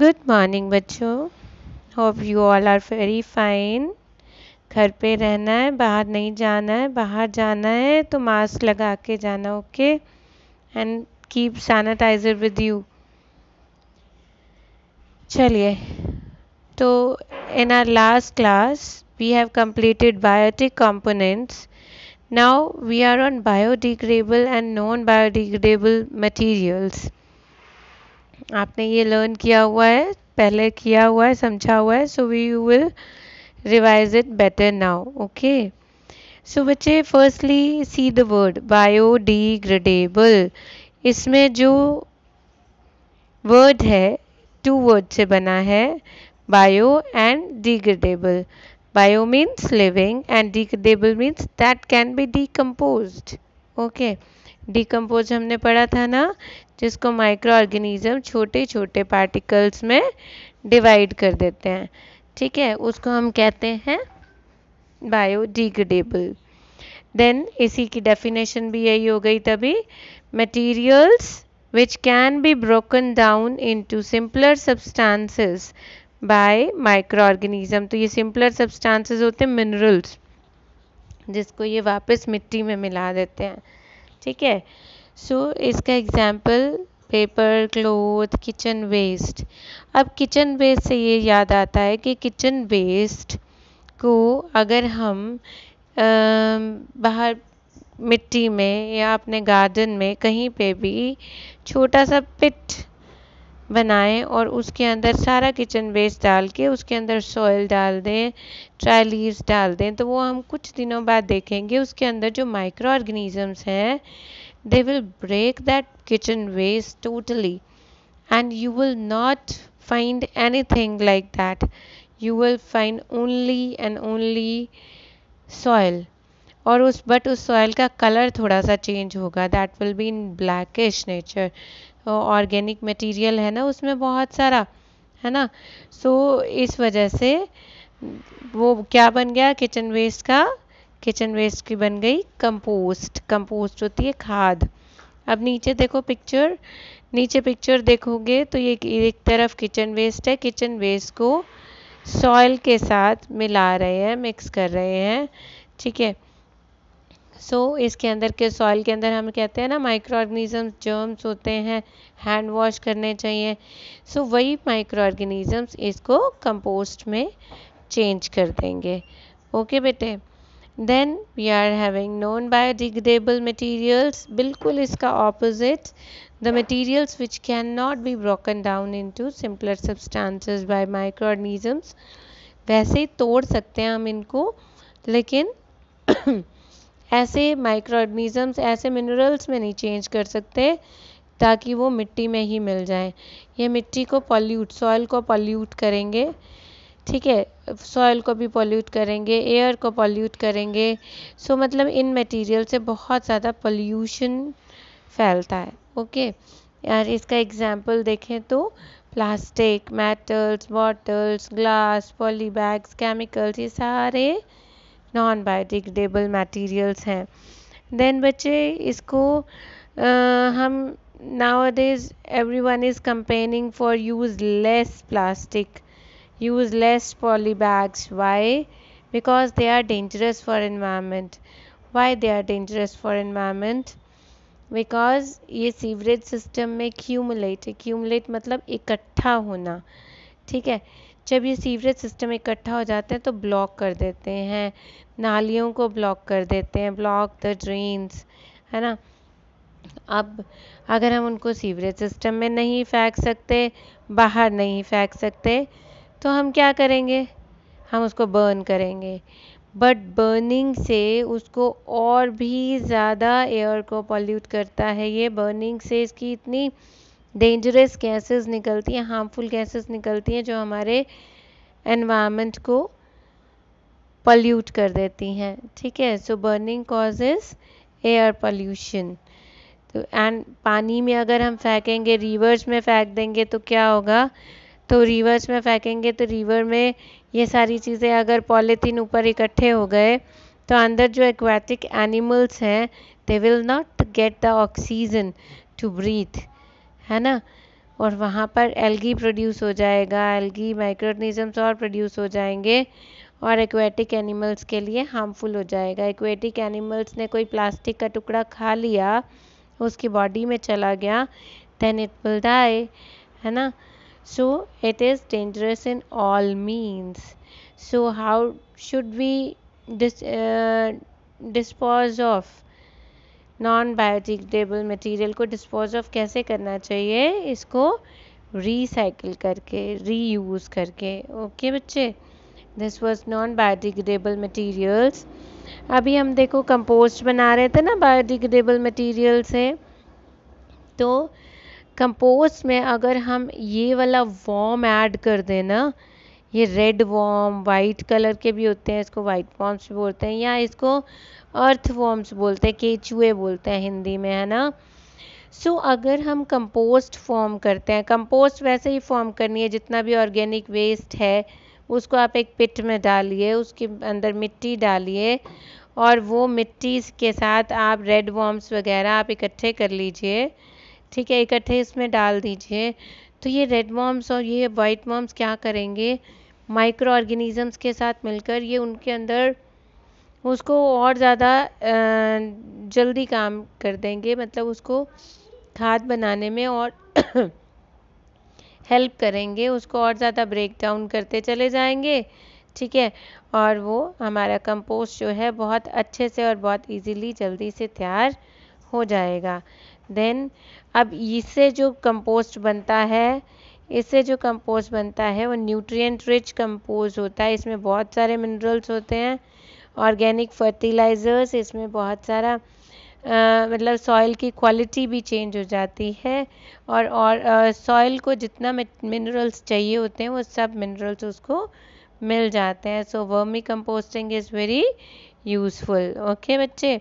Good morning बच्चों hope you all are very fine घर पे रहना है बाहर नहीं जाना है बाहर जाना है तो मास्क लगा के जाना okay and keep sanitizer with you चलिए तो in our last class we have completed biotic components now we are on biodegradable and non biodegradable materials आपने ये लर्न किया हुआ है पहले किया हुआ है समझा हुआ है so we you will revise it better now okay so बच्चे firstly see the word biodegradable इसमें जो वर्ड है टू वर्ड से बना है bio and degradable bio means living and degradable means that can be decompose okay decompose हमने पढ़ा था ना जिसको माइक्रो ऑर्गेनिज्म छोटे छोटे पार्टिकल्स में डिवाइड कर देते हैं ठीक है उसको हम कहते हैं बायोडिग्रेडेबल देन इसी की डेफिनेशन भी यही हो गई तभी materials can be broken down down simpler simpler by microorganism तो ये सिंपलर सब्सटांसिस होते हैं मिनरल्स जिसको ये वापस मिट्टी में मिला देते हैं ठीक है सो so, इसका example paper cloth kitchen waste अब किचन वेस्ट से ये याद आता है कि किचन वेस्ट को अगर हम आ, बाहर मिट्टी में या अपने गार्डन में कहीं पे भी छोटा सा पिट बनाएं और उसके अंदर सारा किचन वेस्ट डाल के उसके अंदर सॉयल डाल दें ट्राई लीव्स डाल दें तो वो हम कुछ दिनों बाद देखेंगे उसके अंदर जो माइक्रो ऑर्गेनिजम्स हैं they will break that kitchen waste totally and you will not find anything like that you will find only and only soil और उस बट उस सॉइल का कलर थोड़ा सा चेंज होगा that will be in blackish nature organic material है ना उसमें बहुत सारा है ना सो so, इस वजह से वो क्या बन गया किचन वेस्ट का किचन वेस्ट की बन गई कंपोस्ट कंपोस्ट होती है खाद अब नीचे देखो पिक्चर नीचे पिक्चर देखोगे तो ये एक तरफ किचन वेस्ट है किचन वेस्ट को सॉइल के साथ मिला रहे हैं मिक्स कर रहे हैं ठीक है सो so, इसके अंदर के सॉइल के अंदर हम कहते हैं ना माइक्रो ऑर्गेनिजम्स जर्म्स होते हैं हैंड वॉश करने चाहिए सो so, वही माइक्रो ऑर्गेनिजम्स इसको कंपोस्ट में चेंज कर देंगे ओके okay, बेटे then we are having non biodegradable materials बिल्कुल इसका opposite the materials which can not be broken down into simpler substances by organisms वैसे ही तोड़ सकते हैं हम इनको लेकिन ऐसे ऑर्गनिजम्स ऐसे मिनरल्स में नहीं चेंज कर सकते ताकि वो मिट्टी में ही मिल जाए ये मिट्टी को पॉल्यूट सॉइल को पॉल्यूट करेंगे ठीक है सॉइल को भी पॉल्यूट करेंगे एयर को पॉल्यूट करेंगे सो मतलब इन मटेरियल से बहुत ज़्यादा पॉल्यूशन फैलता है ओके यार इसका एग्जाम्पल देखें तो plastic metals bottles glass poly bags chemicals ये सारे नॉन बायोडिग्रेडेबल मटेरियल्स हैं देन बच्चे इसको आ, हम nowadays every one is campaigning for use less plastic use less poly bags why because they are dangerous for environment why they are dangerous for environment because ये sewerage system में cumulate क्यूमलेट मतलब इकट्ठा होना ठीक है जब ये sewerage system इकट्ठा हो जाते हैं तो ब्लॉक कर देते हैं नालियों को ब्लॉक कर देते हैं ब्लॉक द ड्रेन्स है ना अब अगर हम उनको सीवरेज सिस्टम में नहीं फेंक सकते बाहर नहीं फेंक सकते तो हम क्या करेंगे हम उसको बर्न करेंगे बट बर्निंग से उसको और भी ज़्यादा एयर को पॉल्यूट करता है ये बर्निंग से इसकी इतनी डेंजरस गैसेस निकलती हैं हार्मफुल गैसेस निकलती हैं जो हमारे एनवायरनमेंट को पॉल्यूट कर देती हैं ठीक है so burning causes air pollution तो एंड पानी में अगर हम फेंकेंगे रिवर्स में फेंक देंगे तो क्या होगा तो रिवर्स में फेंकेंगे तो रिवर में ये सारी चीज़ें अगर पॉलीथीन ऊपर इकट्ठे हो गए तो अंदर जो एक्वाटिक एनिमल्स हैं they will not get the oxygen to breathe है ना और वहाँ पर एल्गी प्रोड्यूस हो जाएगा एल्गी माइक्रोनिजम्स और प्रोड्यूस हो जाएंगे और एक्वेटिक एनिमल्स के लिए हार्मफुल हो जाएगा एक्वेटिक एनिमल्स ने कोई प्लास्टिक का टुकड़ा खा लिया उसकी बॉडी में चला गया देन इट विल डाई है ना so it is dangerous in all means so how should we dis- uh, dispose of non biodegradable material को डिस्पोज ऑफ कैसे करना चाहिए इसको रीसाइकिल करके रीयूज़ करके ओके बच्चे this was non biodegradable materials अभी हम देखो कंपोस्ट बना रहे थे ना बायोडिग्रेडेबल मटेरियल से तो कंपोस्ट में अगर हम ये वाला वॉम ऐड कर देना ये रेड वॉम वाइट कलर के भी होते हैं इसको वाइट वॉम्स बोलते हैं या इसको अर्थ वॉम्स बोलते हैं केचुए बोलते हैं हिंदी में है ना सो so, अगर हम कंपोस्ट फॉर्म करते हैं कंपोस्ट वैसे ही फॉर्म करनी है जितना भी ऑर्गेनिक वेस्ट है उसको आप एक पिट में डालिए उसके अंदर मिट्टी डालिए और वो मिट्टी के साथ आप रेड वॉम्स वगैरह आप इकट्ठे कर लीजिए ठीक है इकट्ठे इसमें डाल दीजिए तो ये रेड मॉम्स और ये वाइट मॉम्स क्या करेंगे माइक्रो ऑर्गेनिज़म्स के साथ मिलकर ये उनके अंदर उसको और ज़्यादा जल्दी काम कर देंगे मतलब उसको खाद बनाने में और हेल्प करेंगे उसको और ज़्यादा ब्रेक डाउन करते चले जाएंगे ठीक है और वो हमारा कंपोस्ट जो है बहुत अच्छे से और बहुत इजीली जल्दी से तैयार हो जाएगा देन अब इससे जो कंपोस्ट बनता है इससे जो कंपोस्ट बनता है वो न्यूट्रिएंट रिच कंपोस्ट होता है इसमें बहुत सारे मिनरल्स होते हैं ऑर्गेनिक फर्टिलाइज़र्स इसमें बहुत सारा मतलब सॉइल की क्वालिटी भी चेंज हो जाती है और और सॉइल को जितना मिनरल्स चाहिए होते हैं वो सब मिनरल्स उसको मिल जाते हैं so vermicomposting is very useful okay बच्चे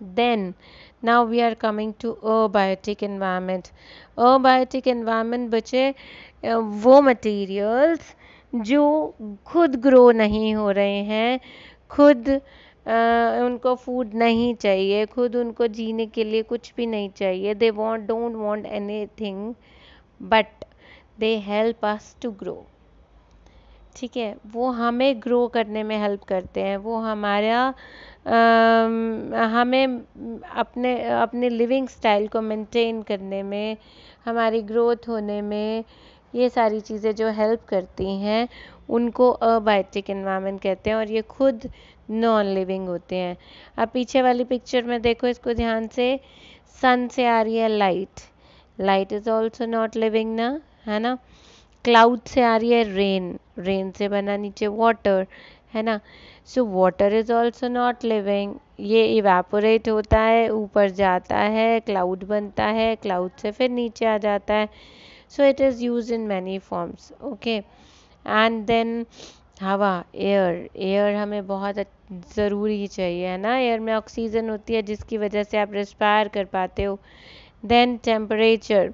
then now we are coming to abiotic environment abiotic environment बचे वो materials जो खुद ग्रो नहीं हो रहे हैं खुद Uh, उनको फूड नहीं चाहिए खुद उनको जीने के लिए कुछ भी नहीं चाहिए they want don't want anything but they help us to grow ठीक है वो हमें ग्रो करने में हेल्प करते हैं वो हमारा हमें अपने अपने लिविंग स्टाइल को मेंटेन करने में हमारी ग्रोथ होने में ये सारी चीज़ें जो हेल्प करती हैं उनको अबायोटिक इन्वायरमेंट कहते हैं और ये खुद नॉन लिविंग होते हैं अब पीछे वाली पिक्चर में देखो इसको ध्यान से सन से आ रही है light light is also not living ना है ना क्लाउड से आ रही है रेन रेन से बना नीचे वाटर है ना so water is also not living ये इवेपोरेट होता है ऊपर जाता है क्लाउड बनता है क्लाउड से फिर नीचे आ जाता है so it is use in many forms okay and then हवा एयर एयर हमें बहुत ज़रूरी चाहिए है ना एयर में ऑक्सीजन होती है जिसकी वजह से आप रिस्पायर कर पाते हो देन टेम्परेचर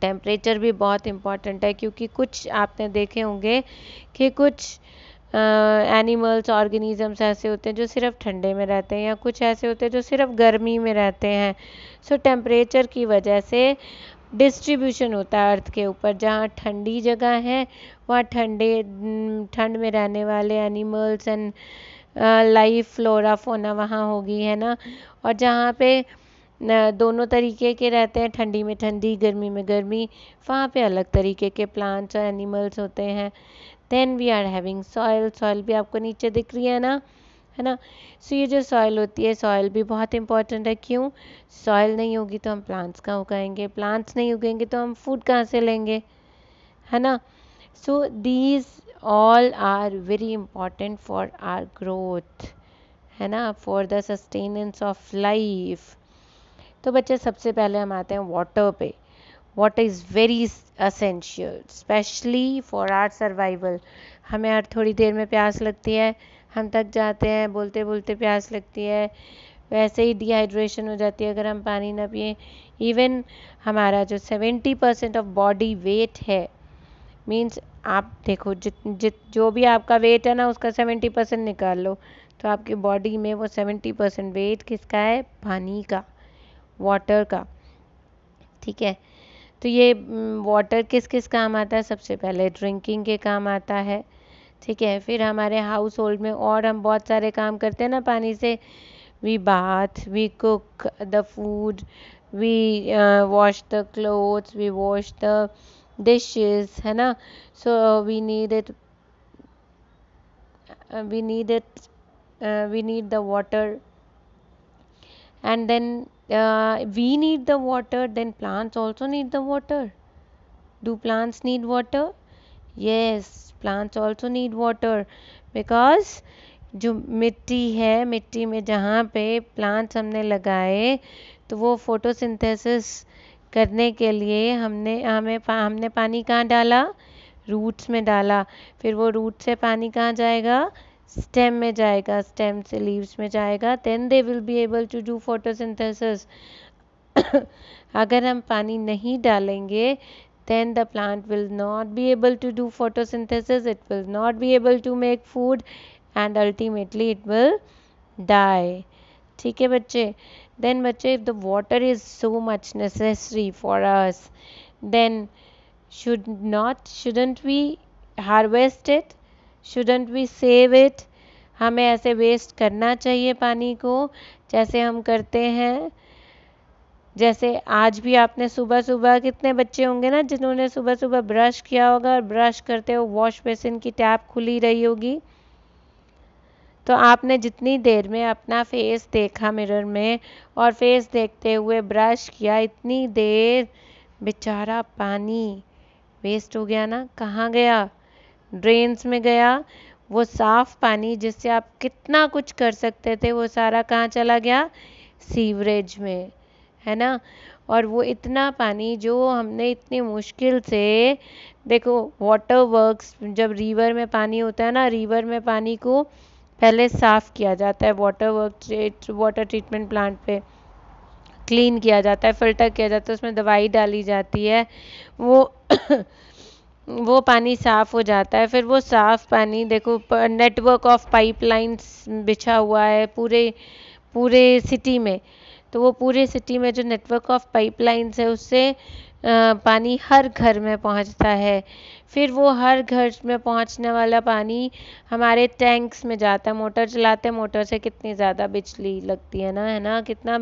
टेम्परेचर भी बहुत इम्पॉर्टेंट है क्योंकि कुछ आपने देखे होंगे कि कुछ एनिमल्स ऑर्गेनिज़म्स ऐसे होते हैं जो सिर्फ़ ठंडे में रहते हैं या कुछ ऐसे होते हैं जो सिर्फ़ गर्मी में रहते हैं सो टेम्परेचर की वजह से डिस्ट्रीब्यूशन होता है अर्थ के ऊपर जहाँ ठंडी जगह है वहाँ ठंडे ठंड में रहने वाले animals and life flora fauna वहाँ होगी है ना और जहाँ पे दोनों तरीके के रहते हैं ठंडी में ठंडी गर्मी में गर्मी वहाँ पे अलग तरीके के प्लांट्स और एनिमल्स होते हैं then we are having soil soil भी आपको नीचे दिख रही है ना है ना सो so, ये जो सॉयल होती है सॉयल भी बहुत इंपॉर्टेंट है क्यों सॉयल नहीं होगी तो हम प्लांट्स कहाँ उगाएंगे प्लांट्स नहीं उगेंगे तो हम फूड कहाँ से लेंगे है ना so these all are very important for our growth है ना for the sustenance of life तो बच्चे सबसे पहले हम आते हैं वाटर पे water is very essential specially for our survival हमें हर थोड़ी देर में प्यास लगती है हम थक जाते हैं बोलते बोलते प्यास लगती है वैसे ही डिहाइड्रेशन हो जाती है अगर हम पानी ना पिए इवन हमारा जो seventy percent of body weight है मीन्स आप देखो जित जित जो भी आपका वेट है ना उसका सेवेंटी परसेंट निकाल लो तो आपकी बॉडी में वो सेवेंटी परसेंट वेट किसका है पानी का वाटर का ठीक है तो ये वाटर किस किस काम आता है सबसे पहले ड्रिंकिंग के काम आता है ठीक है फिर हमारे हाउस होल्ड में और हम बहुत सारे काम करते हैं ना पानी से we bath we cook the food we wash the clothes we wash the dishes है ना so we need it we need it we need the water and then uh, we need the water then plants also need the water do plants need water yes plants also need water because jo mitti hai mitti mein jahan pe plants humne lagaye to wo photosynthesis करने के लिए हमने हमें पा, हमने पानी कहाँ डाला रूट्स में डाला फिर वो रूट से पानी कहाँ जाएगा स्टेम में जाएगा स्टेम से लीव्स में जाएगा then they will be able to do photosynthesis अगर हम पानी नहीं डालेंगे then the plant will not be able to do photosynthesis it will not be able to make food and ultimately it will die ठीक है बच्चे then बच्चे the water is so much necessary for us then should not shouldn't we harvest it shouldn't we save it हमें ऐसे waste करना चाहिए पानी को जैसे हम करते हैं जैसे आज भी आपने सुबह सुबह कितने बच्चे होंगे ना जिन्होंने सुबह सुबह ब्रश किया होगा और ब्रश करते हुए वॉश बेसिन की टैप खुली रही होगी तो आपने जितनी देर में अपना फेस देखा मिरर में और फेस देखते हुए ब्रश किया इतनी देर बेचारा पानी वेस्ट हो गया ना कहाँ गया ड्रेन्स में गया वो साफ़ पानी जिससे आप कितना कुछ कर सकते थे वो सारा कहाँ चला गया सीवरेज में है ना और वो इतना पानी जो हमने इतनी मुश्किल से देखो वाटर वर्क्स जब रिवर में पानी होता है ना रिवर में पानी को पहले साफ़ किया जाता है water work water treatment plant पे क्लीन किया जाता है फिल्टर किया जाता है उसमें दवाई डाली जाती है वो वो पानी साफ़ हो जाता है फिर वो साफ़ पानी देखो नेटवर्क ऑफ पाइपलाइंस बिछा हुआ है पूरे पूरे सिटी में तो वो पूरे सिटी में जो नेटवर्क ऑफ पाइपलाइंस है उससे पानी हर घर में पहुंचता है फिर वो हर घर में पहुंचने वाला पानी हमारे टैंक्स में जाता है मोटर चलाते हैं मोटर से कितनी ज़्यादा बिजली लगती है ना है ना कितना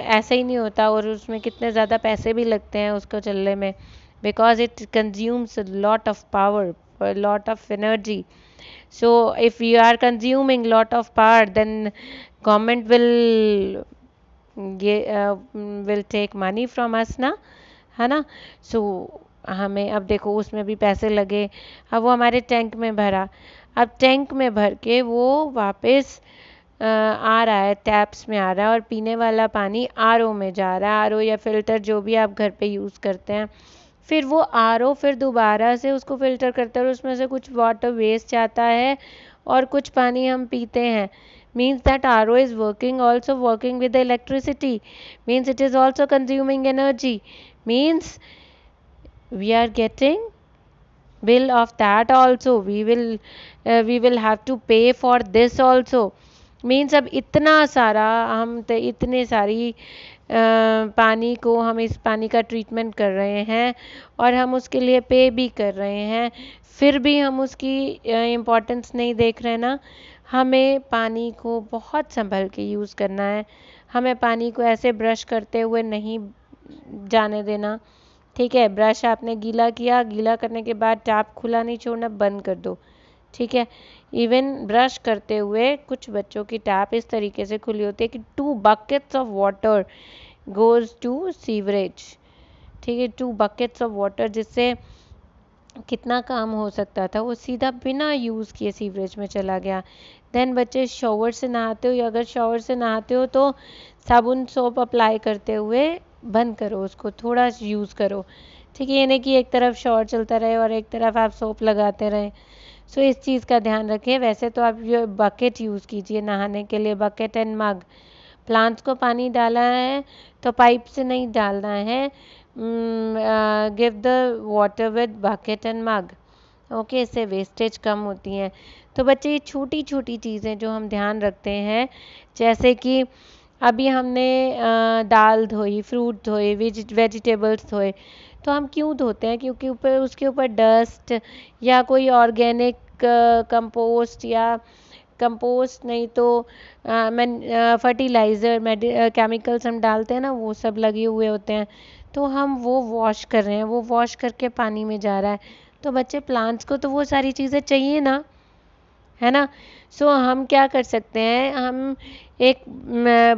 ऐसा ही नहीं होता और उसमें कितने ज़्यादा पैसे भी लगते हैं उसको चलने में because it consumes a lot of power a lot of energy so if you are consuming lot of power then government will uh, will take money from us na है na so हमें अब देखो उसमें भी पैसे लगे अब वो हमारे टैंक में भरा अब टैंक में भर के वो वापस आ रहा है टैप्स में आ रहा है और पीने वाला पानी आर में जा रहा है आर या फिल्टर जो भी आप घर पे यूज़ करते हैं फिर वो आर ओ फिर दोबारा से उसको फिल्टर करता है और उसमें से कुछ वाटर वेस्ट जाता है और कुछ पानी हम पीते हैं means that R O is working also working with electricity means it is also consuming energy means we are getting bill of that also we will we will have to pay for this also means अब इतना सारा हम तो इतने सारी पानी को हम इस पानी का ट्रीटमेंट कर रहे हैं और हम उसके लिए पे भी कर रहे हैं फिर भी हम उसकी इम्पोर्टेंस नहीं देख रहे ना हमें पानी को बहुत संभल के यूज़ करना है हमें पानी को ऐसे ब्रश करते हुए नहीं जाने देना ठीक है ब्रश आपने गीला किया गीला करने के बाद टैप खुला नहीं छोड़ना बंद कर दो ठीक है इवन ब्रश करते हुए कुछ बच्चों की टैप इस तरीके से खुली होती है कि two buckets of water goes to sewerage ठीक है टू बकेट्स ऑफ वाटर जिससे कितना काम हो सकता था वो सीधा बिना यूज़ किए सीवरेज में चला गया देन बच्चे शॉवर से नहाते हो या अगर शॉवर से नहाते हो तो साबुन सोप अप्लाई करते हुए बंद करो उसको थोड़ा यूज़ करो ठीक है ये नहीं कि एक तरफ शॉवर चलता रहे और एक तरफ आप सोप लगाते रहें सो इस चीज़ का ध्यान रखिए वैसे तो आप ये बकेट यूज़ कीजिए नहाने के लिए बकेट एंड मग प्लांट्स को पानी डाला है तो पाइप से नहीं डालना है give the water with bucket and mug okay इससे वेस्टेज कम होती है तो बच्चे ये छोटी छोटी चीज़ें जो हम ध्यान रखते हैं जैसे कि अभी हमने दाल धोई फ्रूट धोए वेजिटेबल्स धोए तो हम क्यों धोते हैं क्योंकि ऊपर उसके ऊपर डस्ट या कोई ऑर्गेनिक कंपोस्ट या कंपोस्ट नहीं तो मैं फर्टिलाइज़र केमिकल्स हम डालते हैं ना वो सब लगे हुए होते हैं तो हम वो वॉश कर रहे हैं वो वॉश करके पानी में जा रहा है तो बच्चे प्लांट्स को तो वो सारी चीज़ें चाहिए ना है ना सो so, हम क्या कर सकते हैं हम एक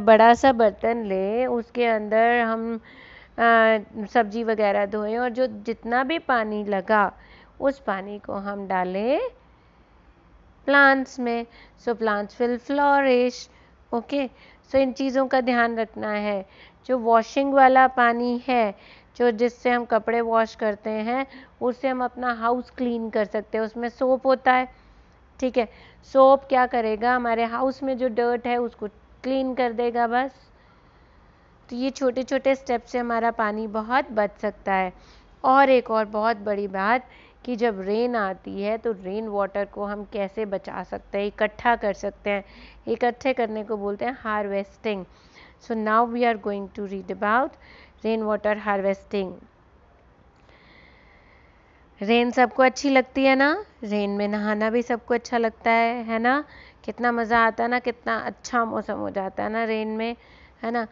बड़ा सा बर्तन ले उसके अंदर हम सब्जी वगैरह धोएं और जो जितना भी पानी लगा उस पानी को हम डालें प्लांट्स में so plants will flourish okay so इन चीज़ों का ध्यान रखना है जो वॉशिंग वाला पानी है जो जिससे हम कपड़े वॉश करते हैं उससे हम अपना हाउस क्लीन कर सकते हैं उसमें सोप होता है ठीक है सोप क्या करेगा हमारे हाउस में जो डर्ट है उसको क्लीन कर देगा बस तो ये छोटे छोटे स्टेप से हमारा पानी बहुत बच सकता है और एक और बहुत बड़ी बात कि जब रेन आती है तो रेन वाटर को हम कैसे बचा सकते हैं इकट्ठा कर सकते हैं इकट्ठे करने को बोलते हैं harvesting so now we are going to read about rain water harvesting rain सबको अच्छी लगती है ना रेन में नहाना भी सबको अच्छा लगता है है ना कितना मज़ा आता है ना कितना अच्छा मौसम हो जाता है ना रेन में है ना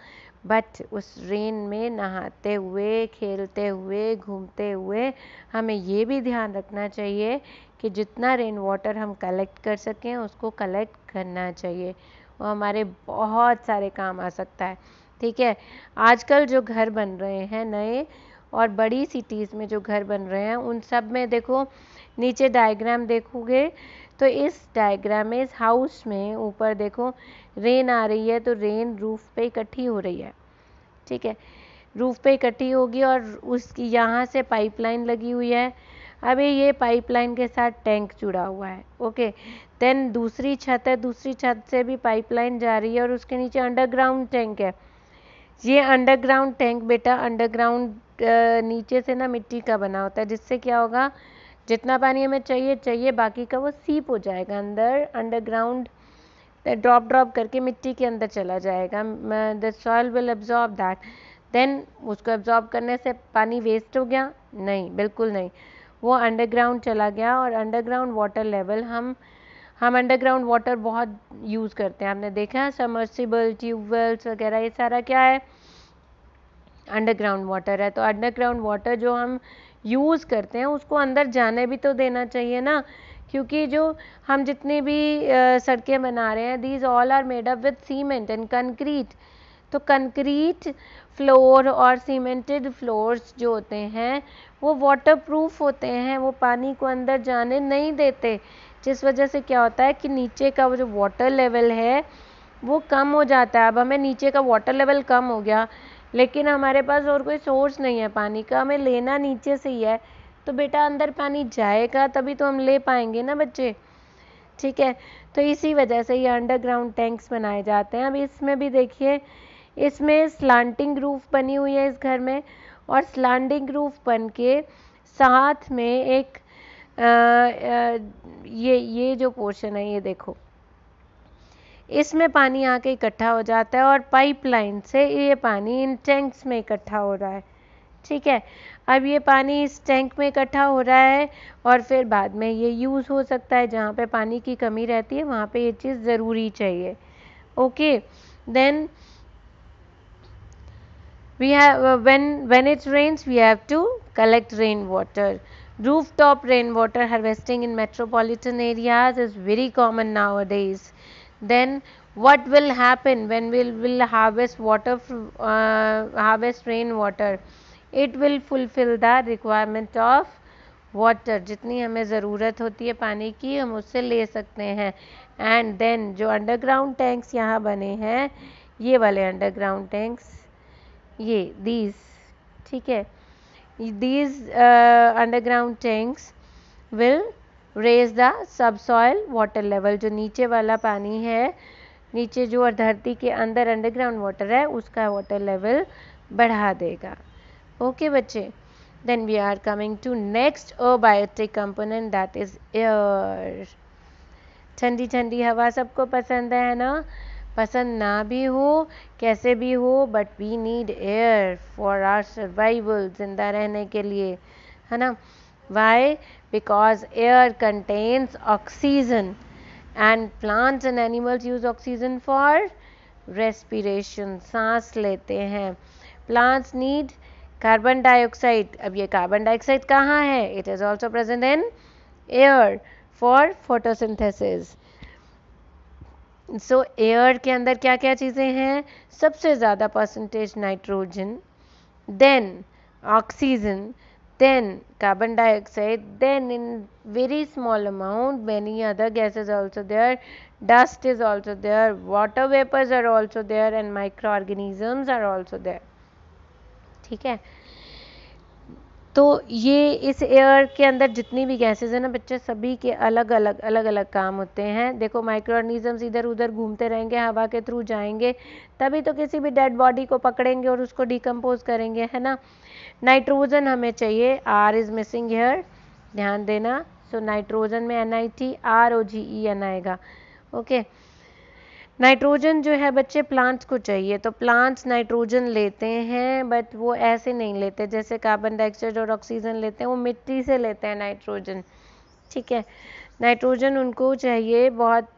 बट उस रेन में नहाते हुए खेलते हुए घूमते हुए हमें ये भी ध्यान रखना चाहिए कि जितना रेन वाटर हम कलेक्ट कर सकें उसको कलेक्ट करना चाहिए वो हमारे बहुत सारे काम आ सकता है ठीक है आजकल जो घर बन रहे हैं नए और बड़ी सिटीज़ में जो घर बन रहे हैं उन सब में देखो नीचे डायग्राम देखोगे तो इस डायग्राम में इस हाउस में ऊपर देखो रेन आ रही है तो रेन रूफ पे इकट्ठी हो रही है ठीक है रूफ पे इकट्ठी होगी और उसकी यहाँ से पाइपलाइन लगी हुई है अभी ये पाइपलाइन के साथ टैंक जुड़ा हुआ है ओके देन दूसरी छत है दूसरी छत से भी पाइपलाइन जा रही है और उसके नीचे अंडरग्राउंड टैंक है ये अंडरग्राउंड टैंक बेटा अंडरग्राउंड नीचे से ना मिट्टी का बना होता है जिससे क्या होगा जितना पानी हमें चाहिए चाहिए बाकी का वो सीप हो जाएगा अंदर अंडरग्राउंड ड्रॉप ड्रॉप करके मिट्टी के अंदर चला जाएगा the soil will absorb that then उसको एब्जॉर्ब करने से पानी वेस्ट हो गया नहीं बिल्कुल नहीं वो अंडरग्राउंड चला गया और अंडरग्राउंड वाटर लेवल हम हम अंडरग्राउंड वाटर बहुत यूज़ करते हैं आपने देखा है समर्सिबल ट्यूबवेल्स वगैरह ये सारा क्या है अंडरग्राउंड वाटर है तो अंडरग्राउंड वाटर जो हम यूज़ करते हैं उसको अंदर जाने भी तो देना चाहिए ना क्योंकि जो हम जितनी भी सड़कें बना रहे हैं these all are made up with cement and concrete तो कंक्रीट फ्लोर और सीमेंटेड फ्लोर्स जो होते हैं वो वाटरप्रूफ होते हैं वो पानी को अंदर जाने नहीं देते जिस वजह से क्या होता है कि नीचे का वो जो वाटर लेवल है वो कम हो जाता है अब हमें नीचे का वाटर लेवल कम हो गया लेकिन हमारे पास और कोई सोर्स नहीं है पानी का हमें लेना नीचे से ही है तो बेटा अंदर पानी जाएगा तभी तो हम ले पाएंगे ना बच्चे ठीक है तो इसी वजह से ये अंडरग्राउंड टैंक्स बनाए जाते हैं अब इसमें भी देखिए इसमें स्लांटिंग रूफ बनी हुई है इस घर में और स्लांटिंग रूफ बन के साथ में एक आ, आ, ये ये जो पोर्शन है ये देखो इसमें पानी आके इकट्ठा हो जाता है और पाइपलाइन से ये पानी इन टैंक्स में इकट्ठा हो रहा है ठीक है अब ये पानी इस टैंक में इकट्ठा हो रहा है और फिर बाद में ये यूज़ हो सकता है जहाँ पे पानी की कमी रहती है वहाँ पे ये चीज़ ज़रूरी चाहिए okay then we haven when it's rains we have to collect rain water roof top rain water harvesting in metropolitan areas is very common nowadays then what will happen when we will will harvest water uh, harvest rain water it will fulfill the requirement of water जितनी हमें ज़रूरत होती है पानी की हम उससे ले सकते हैं एंड देन जो अंडरग्राउंड टैंक्स यहाँ बने हैं ये वाले अंडरग्राउंड टैंक्स ये दीज ठीक है these underground tanks will raise the soil water level जो नीचे वाला पानी है नीचे जो धरती के अंदर अंडरग्राउंड वाटर है उसका वाटर लेवल बढ़ा देगा ओके okay, बच्चे we are coming to next abiotic component that is air ठंडी ठंडी हवा सबको पसंद है ना पसंद ना भी हो कैसे भी हो but we need air for our survival जिंदा रहने के लिए है ना Why? Because air contains oxygen and plants and animals use oxygen for respiration, सांस लेते हैं Plants need carbon dioxide. अब ये carbon dioxide कहाँ है It is also present in air for photosynthesis. So so, air के अंदर क्या क्या चीज़ें हैं सबसे ज़्यादा percentage nitrogen then oxygen then carbon dioxide then in very small amount many other gases also there dust is also there water vapors are also there and microorganisms are also there ठीक है तो ये इस air के अंदर जितनी भी gases हैं ना बच्चे सभी के अलग अलग अलग अलग काम होते हैं देखो माइक्रो ऑर्गेनिजम्स इधर उधर घूमते रहेंगे हवा के थ्रू जाएंगे तभी तो किसी भी डेड बॉडी को पकड़ेंगे और उसको डिकम्पोज करेंगे है ना नाइट्रोजन हमें चाहिए आर इज़ मिसिंग हेयर ध्यान देना सो so, नाइट्रोजन में N I T R O G E N आएगा ओके okay. नाइट्रोजन जो है बच्चे प्लांट्स को चाहिए तो प्लांट्स नाइट्रोजन लेते हैं बट वो ऐसे नहीं लेते जैसे कार्बन डाइऑक्साइड और ऑक्सीजन लेते हैं वो मिट्टी से लेते हैं नाइट्रोजन ठीक है नाइट्रोजन उनको चाहिए बहुत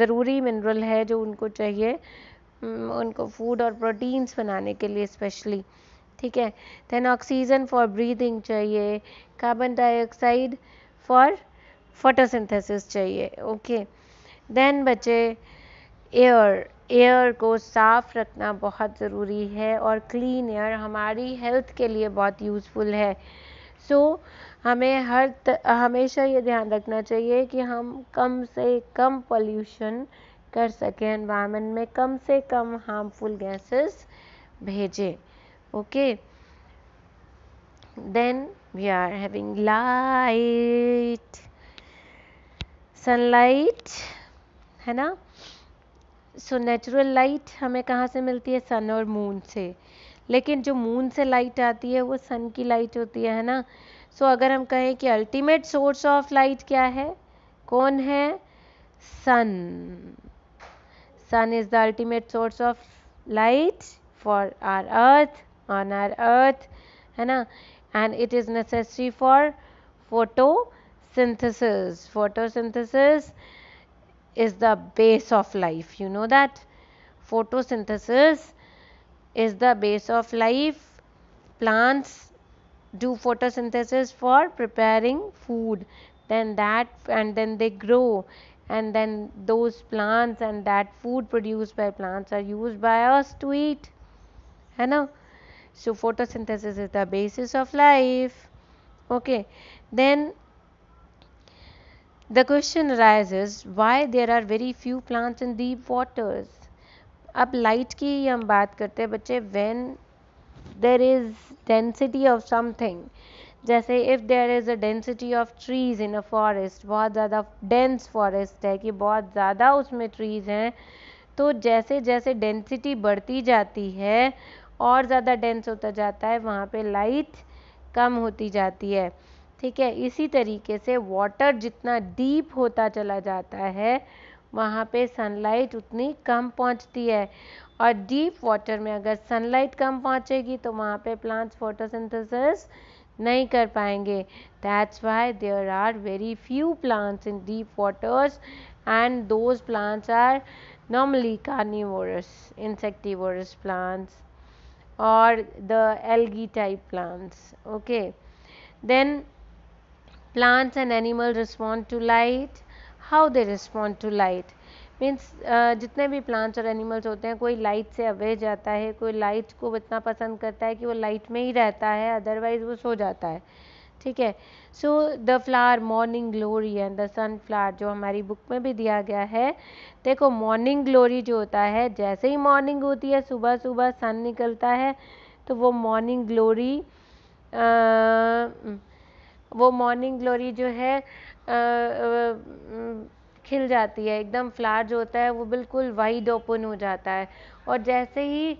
ज़रूरी मिनरल है जो उनको चाहिए उनको फूड और प्रोटीन्स बनाने के लिए स्पेशली ठीक है देन ऑक्सीजन फॉर ब्रीदिंग चाहिए कार्बन डाइऑक्साइड फॉर फोटोसिंथेसिस चाहिए ओके okay. देन बचे एयर एयर को साफ़ रखना बहुत ज़रूरी है और क्लीन एयर हमारी हेल्थ के लिए बहुत यूज़फुल है सो so, हमें हर हमेशा ये ध्यान रखना चाहिए कि हम कम से कम पोल्यूशन कर सकें एनवायरनमेंट में कम से कम हार्मफुल गैसेस भेजें okay then we are having light sunlight है ना सो नेचुरल लाइट हमें कहाँ से मिलती है सन और मून से लेकिन जो मून से लाइट आती है वो सन की लाइट होती है है ना सो so, अगर हम कहें कि अल्टीमेट सोर्स ऑफ लाइट क्या है कौन है sun sun is the ultimate source of light for our earth on our earth है ना and it is necessary for photosynthesis synthesis is the base of life you know that photosynthesis is the base of life plants do photosynthesis for preparing food then that and then they grow and then those plants and that food produced by plants are used by us to eat you know so photosynthesis is the basis of life okay then The question arises why there are very few plants in deep waters. अब light की ही हम बात करते हैं बच्चे when there is density of something जैसे if there is a density of trees in a forest बहुत ज़्यादा डेंस फॉरेस्ट है कि बहुत ज़्यादा उसमें ट्रीज़ हैं तो जैसे जैसे डेंसिटी बढ़ती जाती है और ज़्यादा डेंस होता जाता है वहाँ पे लाइट कम होती जाती है ठीक है इसी तरीके से वाटर जितना डीप होता चला जाता है वहाँ पे सनलाइट उतनी कम पहुँचती है और डीप वाटर में अगर सनलाइट कम पहुँचेगी तो वहाँ पे प्लांट्स फोटोसिंथेसिस नहीं कर पाएंगे that's why there are very few plants in deep waters and those plants are normally carnivorous insectivorous plants और the algae type plants okay then plants and animal respond to light how they respond to light means uh, जितने भी plants और animals होते हैं कोई light से away जाता है कोई लाइट को इतना पसंद करता है कि वो लाइट में ही रहता है अदरवाइज वो सो जाता है ठीक है so the flower morning glory and the sun flower जो हमारी बुक में भी दिया गया है देखो मॉर्निंग ग्लोरी जो होता है जैसे ही मॉर्निंग होती है सुबह सुबह सन निकलता है तो वो मॉर्निंग ग्लोरी वो मॉर्निंग ग्लोरी जो है खिल जाती है एकदम फ्लावर जो होता है वो बिल्कुल वाइड ओपन हो जाता है और जैसे ही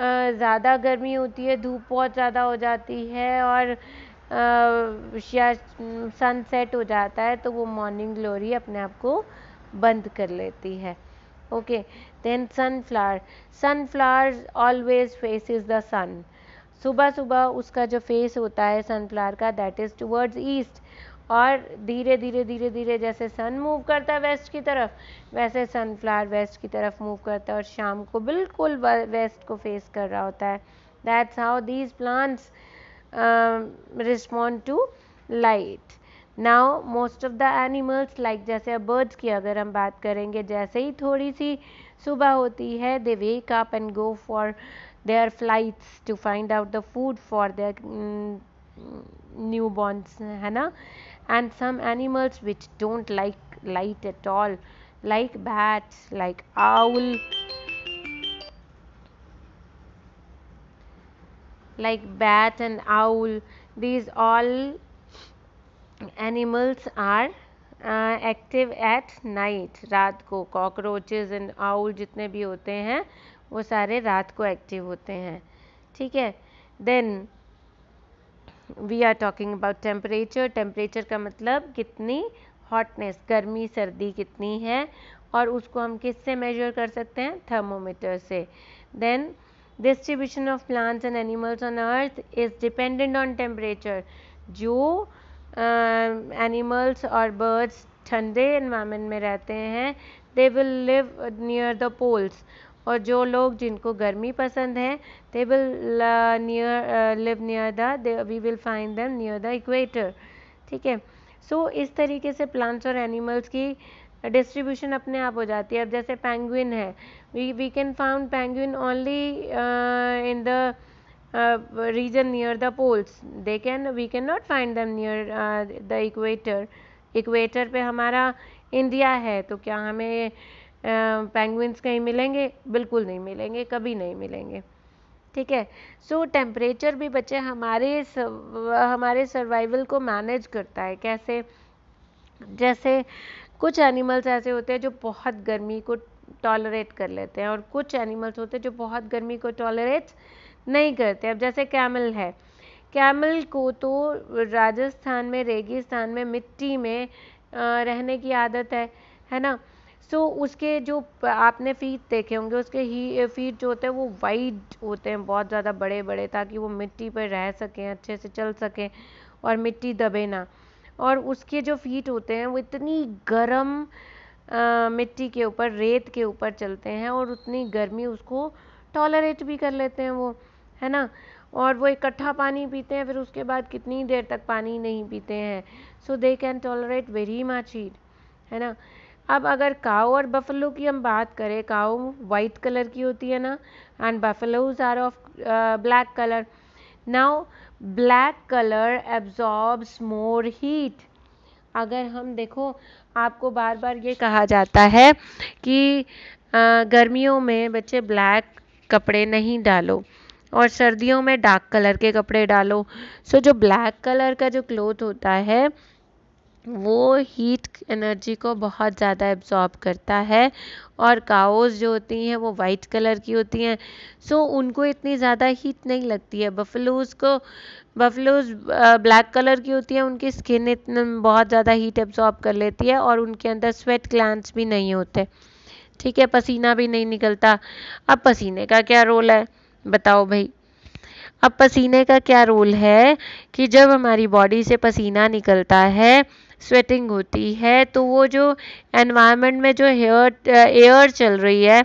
ज़्यादा गर्मी होती है धूप बहुत ज़्यादा हो जाती है और सनसेट हो जाता है तो वो मॉर्निंग ग्लोरी अपने आप को बंद कर लेती है okay then sunflower sunflower always faces the sun सुबह सुबह उसका जो फेस होता है सनफ्लावर का दैट इज़ टूवर्ड्स ईस्ट और धीरे धीरे धीरे धीरे जैसे सन मूव करता है वेस्ट की तरफ वैसे सनफ्लावर वेस्ट की तरफ मूव करता है और शाम को बिल्कुल वेस्ट को फेस कर रहा होता है that's how these plants respond to light now most of the animals like जैसे अब बर्ड्स की अगर हम बात करेंगे जैसे ही थोड़ी सी सुबह होती है they wake up and go for their flights to find out the food for their mm, newborns hana and some animals which don't like light at all like bats like owl like bat and owl these all animals are uh, active at night rat cockroaches and owl जितने भी hote hain. वो सारे रात को active होते हैं ठीक है then we are talking about temperature temperature का मतलब कितनी हॉटनेस गर्मी सर्दी कितनी है और उसको हम किससे मेजर कर सकते हैं थर्मोमीटर से then distribution of plants and animals on earth is dependent on temperature जो एनिमल्स um, और बर्ड्स ठंडे इन्वायरमेंट में रहते हैं they will live near the poles और जो लोग जिनको गर्मी पसंद है they will near live near the we will find find near the equator ठीक है सो इस तरीके से प्लांट्स और एनिमल्स की डिस्ट्रीब्यूशन अपने आप हो जाती है अब जैसे पेंगुइन है we we can found penguin only in the region near the poles they can we can not find them near the equator equator पे हमारा इंडिया है तो क्या हमें पेंगुइन्स कहीं मिलेंगे बिल्कुल नहीं मिलेंगे कभी नहीं मिलेंगे ठीक है सो टेम्परेचर भी बच्चे हमारे हमारे सर्वाइवल को मैनेज करता है कैसे जैसे कुछ एनिमल्स ऐसे होते हैं जो बहुत गर्मी को टॉलरेट कर लेते हैं और कुछ एनिमल्स होते हैं जो बहुत गर्मी को टॉलरेट नहीं करते अब जैसे कैमल है कैमल को तो राजस्थान में रेगिस्तान में मिट्टी में रहने की आदत है है ना सो so, उसके जो आपने फीट देखे होंगे उसके ही फीट जो होते हैं वो वाइड होते हैं बहुत ज़्यादा बड़े बड़े ताकि वो मिट्टी पर रह सकें अच्छे से चल सकें और मिट्टी दबे ना और उसके जो फीट होते हैं वो इतनी गर्म मिट्टी के ऊपर रेत के ऊपर चलते हैं और उतनी गर्मी उसको टॉलरेट भी कर लेते हैं वो है ना और वो इकट्ठा पानी पीते हैं फिर उसके बाद कितनी देर तक पानी नहीं पीते हैं so they can tolerate very much heat है ना अब अगर काओ और बफलो की हम बात करें काओ वाइट कलर की होती है ना and buffaloes are of black colour now black colour absorbs more heat अगर हम देखो आपको बार बार ये कहा जाता है कि uh, गर्मियों में बच्चे ब्लैक कपड़े नहीं डालो और सर्दियों में डार्क कलर के कपड़े डालो सो so, जो ब्लैक कलर का जो क्लोथ होता है वो हीट एनर्जी को बहुत ज़्यादा एब्ज़ॉर्ब करता है और काओज़ जो होती हैं वो वाइट कलर की होती हैं सो उनको इतनी ज़्यादा हीट नहीं लगती है बफलूज़ को बफलूज़ ब्लैक कलर की होती हैं उनकी स्किन इतना बहुत ज़्यादा हीट एब्ज़ॉर्ब कर लेती है और उनके अंदर स्वेट ग्लैंड्स भी नहीं होते ठीक है पसीना भी नहीं निकलता अब पसीने का क्या रोल है बताओ भाई अब पसीने का क्या रोल है कि जब हमारी बॉडी से पसीना निकलता है स्वेटिंग होती है तो वो जो एनवायरनमेंट में जो हेयर एयर चल रही है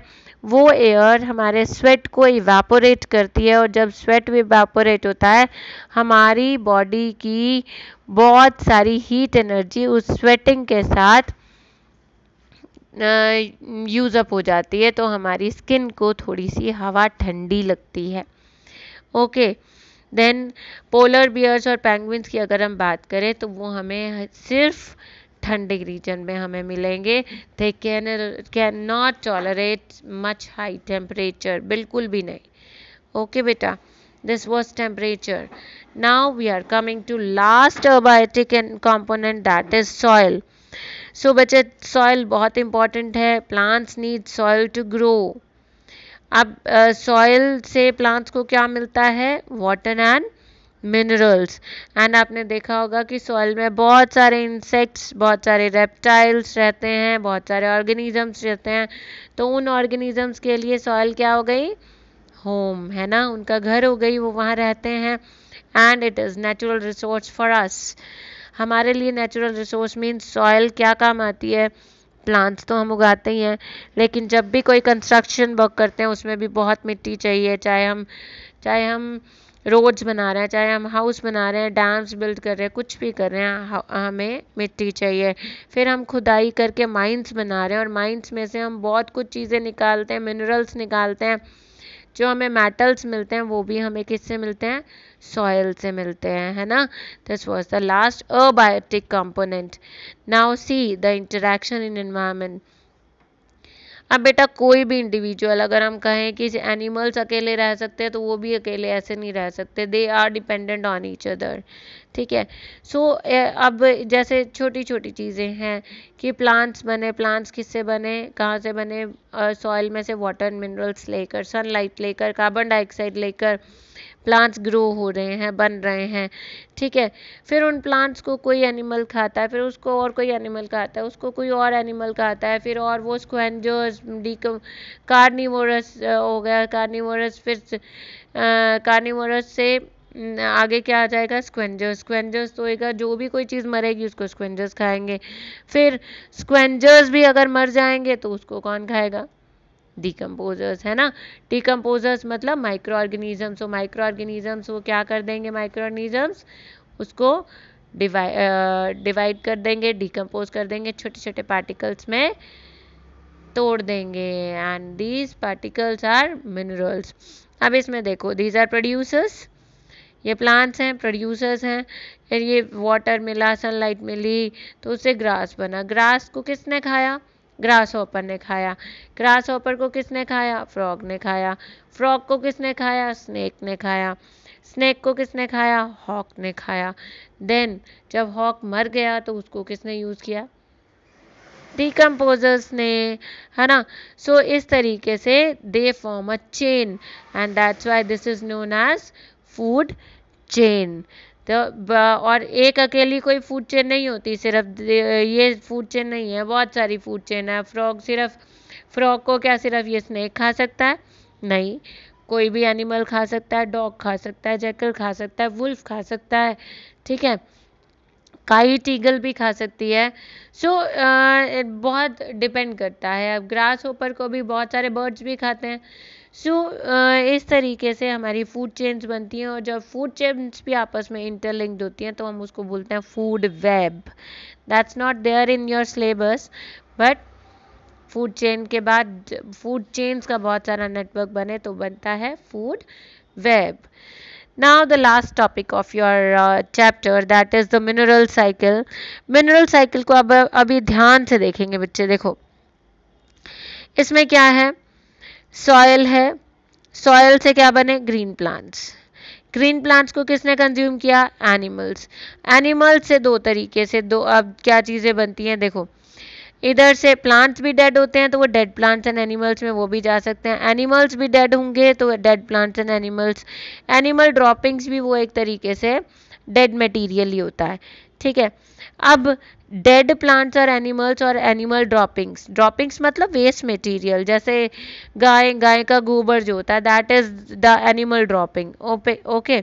वो एयर हमारे स्वेट को इवेपोरेट करती है और जब स्वेट इवेपोरेट होता है हमारी बॉडी की बहुत सारी हीट एनर्जी उस स्वेटिंग के साथ यूज़ अप हो जाती है तो हमारी स्किन को थोड़ी सी हवा ठंडी लगती है okay okay. Then polar bears और पैंगविंस की अगर हम बात करें तो वो हमें सिर्फ ठंडे रीजन में हमें मिलेंगे they can can not tolerate much high temperature बिल्कुल भी नहीं ओके बेटा this was temperature now we are coming to last abiotic and component that is soil so बच्चे सॉयल बहुत इंपॉर्टेंट है plants need soil to grow अब soil uh, से plants को क्या मिलता है वाटर एंड मिनरल्स एंड आपने देखा होगा कि सॉइल में बहुत सारे इंसेक्ट्स बहुत सारे रेप्टाइल्स रहते हैं बहुत सारे ऑर्गेनिजम्स रहते हैं तो उन ऑर्गेनिजम्स के लिए सॉइल क्या हो गई होम है ना उनका घर हो गई वो वहाँ रहते हैं and it is natural resource for us हमारे लिए नेचुरल रिसोर्स मीन्स सॉइल क्या काम आती है प्लांट्स तो हम उगाते ही हैं लेकिन जब भी कोई कंस्ट्रक्शन वर्क करते हैं उसमें भी बहुत मिट्टी चाहिए चाहे हम चाहे हम रोड्स बना रहे हैं चाहे हम हाउस बना रहे हैं डैम्स बिल्ड कर रहे हैं कुछ भी कर रहे हैं हमें मिट्टी चाहिए फिर हम खुदाई करके माइंस बना रहे हैं और माइंस में से हम बहुत कुछ चीज़ें निकालते हैं मिनरल्स निकालते हैं जो हमें मेटल्स मिलते हैं वो भी हमें किससे मिलते हैं सॉयल से मिलते हैं है ना this was the last abiotic component now see the interaction in environment अब बेटा कोई भी इंडिविजुअल अगर हम कहें कि एनिमल्स अकेले रह सकते हैं तो वो भी अकेले ऐसे नहीं रह सकते they are dependent on each other ठीक है सो so, अब जैसे छोटी छोटी चीज़ें हैं कि प्लांट्स बने प्लांट्स किससे बने कहाँ से बने सॉइल में से वाटर मिनरल्स लेकर सनलाइट लेकर कार्बन डाइऑक्साइड लेकर प्लांट्स ग्रो हो रहे हैं बन रहे हैं ठीक है फिर उन प्लांट्स को कोई एनिमल खाता है फिर उसको और कोई एनिमल खाता है उसको कोई और एनिमल खाता है फिर और वो स्क्वेंजर्स डी कार्निवोरस हो गया कार्निवोरस फिर कार्निवोरस से आगे क्या आ जाएगा स्क्वेंजर्स स्क्वेंजर्स तो होएगा जो भी कोई चीज़ मरेगी उसको स्क्वेंजर्स खाएंगे फिर स्क्वेंजर्स भी अगर मर जाएंगे तो उसको कौन खाएगा डिकम्पोजर्स है ना डिकम्पोजर्स मतलब माइक्रो ऑर्गेनिजम्स वो माइक्रो ऑर्गेनिजम्स वो क्या कर देंगे माइक्रो ऑर्गेनिजम्स उसको डिवाइड डिवाइड कर देंगे डिकम्पोज कर देंगे छोटे छोटे पार्टिकल्स में तोड़ देंगे and these particles are minerals अब इसमें देखो दीज आर प्रोड्यूसर्स ये प्लांट्स हैं प्रोड्यूसर्स हैं फिर ये वाटर मिला सनलाइट मिली तो उससे ग्रास बना ग्रास को किसने खाया ग्रास ओपर ने खाया ग्रास ओपर को किसने खाया फ्रॉग ने खाया फ्रॉग को किसने खाया स्नेक ने खाया स्नेक को किसने खाया हॉक ने खाया देन जब हॉक मर गया तो उसको किसने यूज़ किया डिकम्पोजर्स ने है ना सो so, इस तरीके से they form a chain and that's why this is known as food chain तो और एक अकेली कोई फूड चेन नहीं होती सिर्फ ये फूड चेन नहीं है बहुत सारी फूड चेन है फ्रॉग सिर्फ फ्रॉग को क्या सिर्फ ये स्नेक खा सकता है नहीं कोई भी एनिमल खा सकता है डॉग खा सकता है जैकल खा सकता है वुल्फ खा सकता है ठीक है काई टीगल भी खा सकती है सो so, uh, बहुत डिपेंड करता है अब ग्रास होपर को भी बहुत सारे बर्ड्स भी खाते हैं सो so, uh, इस तरीके से हमारी फूड चेन्स बनती हैं और जब फूड चेन्स भी आपस में इंटरलिंक्ड होती हैं तो हम उसको बोलते हैं food web that's not there in your syllabus but food chain के बाद फूड चेन्स का बहुत सारा नेटवर्क बने तो बनता है food web now the last topic of your chapter that is the mineral cycle mineral cycle को अब अभी ध्यान से देखेंगे बच्चे देखो इसमें क्या है सॉयल है सॉयल से क्या बने ग्रीन प्लांट्स ग्रीन प्लांट्स को किसने कंज्यूम किया एनिमल्स एनिमल्स से दो तरीके से दो अब क्या चीज़ें बनती हैं देखो इधर से प्लांट्स भी डेड होते हैं तो वो डेड प्लांट्स एंड एनिमल्स में वो भी जा सकते हैं एनिमल्स भी डेड होंगे तो dead plants and animals animal droppings भी वो एक तरीके से डेड मटीरियल ही होता है ठीक है अब डेड प्लांट्स और एनिमल्स और एनिमल ड्रॉपिंग्स ड्रॉपिंग्स मतलब वेस्ट मटेरियल जैसे गाय गाय का गोबर जो होता है that is the animal dropping okay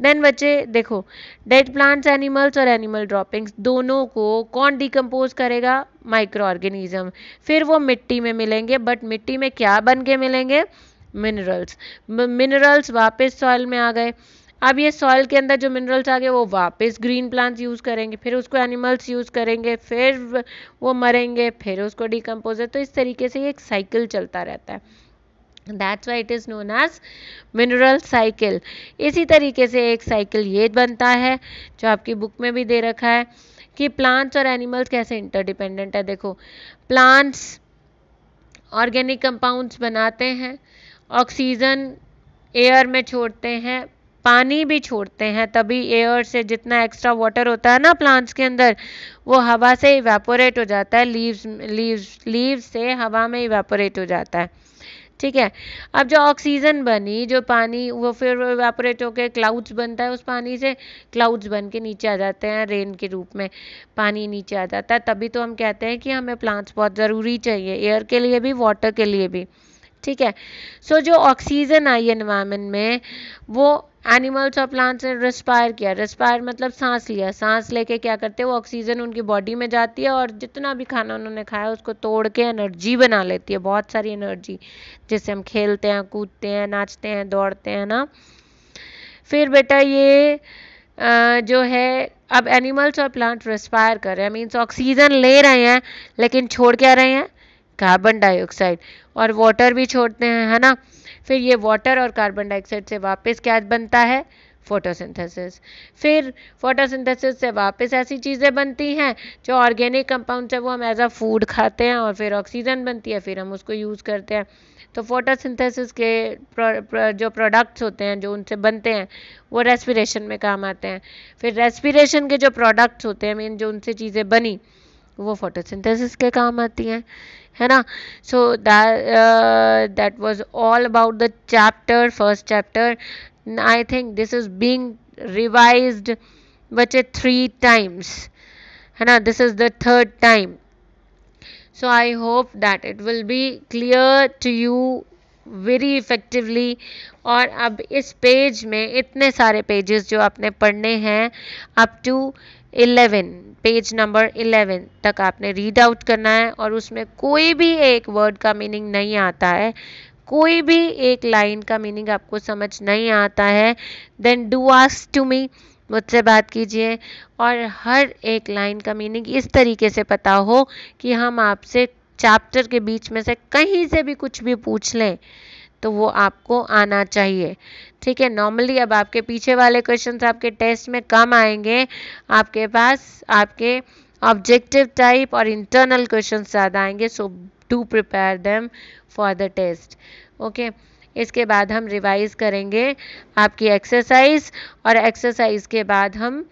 then बच्चे देखो डेड प्लांट्स एनिमल्स और एनिमल ड्रॉपिंग्स दोनों को कौन डिकम्पोज करेगा माइक्रो ऑर्गेनिज्म फिर वो मिट्टी में मिलेंगे बट मिट्टी में क्या बन के मिलेंगे मिनरल्स मिनरल्स वापस सॉइल में आ गए अब ये सॉइल के अंदर जो मिनरल्स आ गए वो वापस ग्रीन प्लांट्स यूज़ करेंगे फिर उसको एनिमल्स यूज़ करेंगे फिर वो मरेंगे फिर उसको डिकम्पोज तो इस तरीके से एक साइकिल चलता रहता है that's why it is known as mineral cycle इसी तरीके से एक साइकिल ये बनता है जो आपकी बुक में भी दे रखा है कि प्लांट्स और एनिमल्स कैसे इंटरडिपेंडेंट है देखो प्लांट्स ऑर्गेनिक कंपाउंड्स बनाते हैं ऑक्सीजन एयर में छोड़ते हैं पानी भी छोड़ते हैं तभी एयर से जितना एक्स्ट्रा वाटर होता है ना प्लांट्स के अंदर वो हवा से इवेपोरेट हो जाता है लीव्स लीव्स लीव्स से हवा में इवेपोरेट हो जाता है ठीक है अब जो ऑक्सीजन बनी जो पानी वो फिर वेपोरेट होकर क्लाउड्स बनता है उस पानी से क्लाउड्स बन के नीचे आ जाते हैं रेन के रूप में पानी नीचे आ जाता है तभी तो हम कहते हैं कि हमें प्लांट्स बहुत ज़रूरी चाहिए एयर के लिए भी वाटर के लिए भी ठीक है सो so, जो ऑक्सीजन आई एनवायरमेंट में वो एनिमल्स और प्लांट्स ने रेस्पायर किया रेस्पायर मतलब सांस लिया सांस लेके क्या करते हैं वो ऑक्सीजन उनकी बॉडी में जाती है और जितना भी खाना उन्होंने खाया उसको तोड़ के एनर्जी बना लेती है बहुत सारी एनर्जी जिससे हम खेलते हैं कूदते हैं नाचते हैं दौड़ते हैं ना फिर बेटा ये जो है अब एनिमल्स और प्लांट रेस्पायर कर रहे हैं मीन्स ऑक्सीजन ले रहे हैं लेकिन छोड़ के आ रहे हैं कार्बन डाइऑक्साइड और वाटर भी छोड़ते हैं है ना फिर ये वाटर और कार्बन डाइऑक्साइड से वापस क्या बनता है फोटोसिंथेसिस फिर फोटोसिंथेसिस से वापस ऐसी चीज़ें बनती हैं जो ऑर्गेनिक कंपाउंड है वो हम एज अ फूड खाते हैं और फिर ऑक्सीजन बनती है फिर हम उसको यूज़ करते हैं तो फोटोसिंथेसिस के प्र, प्र, जो प्रोडक्ट्स होते हैं जो उनसे बनते हैं वो रेस्पिरेशन में काम आते हैं फिर रेस्पिरेशन के जो प्रोडक्ट्स होते हैं मीन जो उनसे चीज़ें बनी वो फोटोसिंथेसिस के काम आती हैं है ना so that that was all about the chapter first chapter I think this is being revised बच्चे थ्री टाइम्स है ना this is the third time so I hope that it will be clear to you very effectively और अब इस page में इतने सारे pages जो आपने पढ़ने हैं अप टू 11 पेज नंबर 11 तक आपने रीड आउट करना है और उसमें कोई भी एक वर्ड का मीनिंग नहीं आता है कोई भी एक लाइन का मीनिंग आपको समझ नहीं आता है then do ask to me मुझसे बात कीजिए और हर एक लाइन का मीनिंग इस तरीके से पता हो कि हम आपसे चैप्टर के बीच में से कहीं से भी कुछ भी पूछ लें तो वो आपको आना चाहिए ठीक है नॉर्मली अब आपके पीछे वाले क्वेश्चन आपके टेस्ट में कम आएंगे आपके पास आपके ऑब्जेक्टिव टाइप और इंटरनल क्वेश्चन ज़्यादा आएंगे so do prepare them for the test okay इसके बाद हम रिवाइज करेंगे आपकी एक्सरसाइज और एक्सरसाइज के बाद हम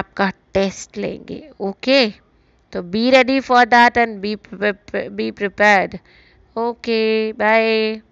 आपका टेस्ट लेंगे ओके तो be ready for that and be be prepared okay bye